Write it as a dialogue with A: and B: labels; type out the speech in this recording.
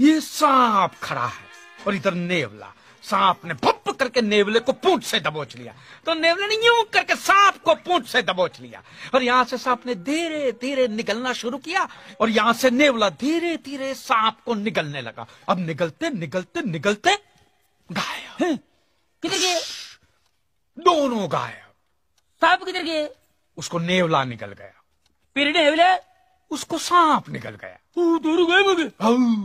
A: ये सांप खड़ा है और इधर नेवला सांप ने भप करके नेवले को पूंछ से दबोच लिया तो नेवले ने यूं करके सांप को पूंछ से दबोच लिया और यहां से सांप ने धीरे धीरे निगलना शुरू किया और यहां से नेवला धीरे धीरे सांप को निगलने लगा अब निगलते निगलते निगलते गायब हम्म। किधर गए हम्म। दोनों गायब सांप किधर गए उसको नेवला निकल गया
B: फिर नेवले उसको सांप निकल गया दूर गए हाँ।